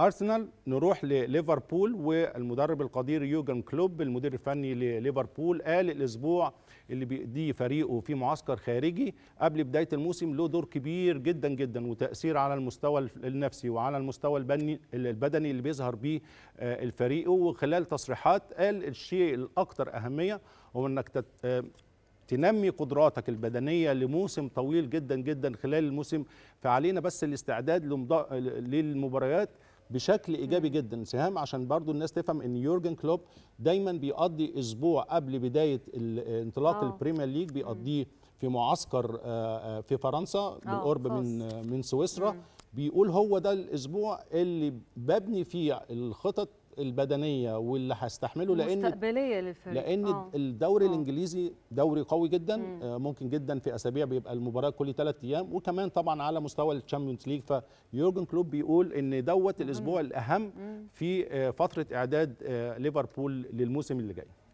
ارسنال نروح لليفربول والمدرب القدير يوجن كلوب المدير الفني لليفربول قال الاسبوع اللي بيقضيه فريقه في معسكر خارجي قبل بدايه الموسم له دور كبير جدا جدا وتاثير على المستوى النفسي وعلى المستوى البدني اللي بيظهر بيه الفريق وخلال تصريحات قال الشيء الاكثر اهميه هو انك تت... تنمي قدراتك البدنية لموسم طويل جدا جدا خلال الموسم فعلينا بس الاستعداد للمباريات بشكل ايجابي جدا سهام عشان برضو الناس تفهم ان يورجن كلوب دايما بيقضي اسبوع قبل بدايه انطلاق آه. البريمير ليج بيقضيه في معسكر آه، آه، في فرنسا بالقرب من من سويسرا بيقول هو ده الاسبوع اللي ببني فيه الخطط البدنيه واللي هستحمله لان مستقبليه للفريق لان أوه. الدوري أوه. الانجليزي دوري قوي جدا مم. آه، ممكن جدا في اسابيع بيبقى المباراه كل ثلاث ايام وكمان طبعا على مستوى الشامبيونز ليج فيورجن كلوب بيقول ان دوت الاسبوع الاهم مم. في آه، فتره اعداد آه، ليفربول للموسم اللي جاي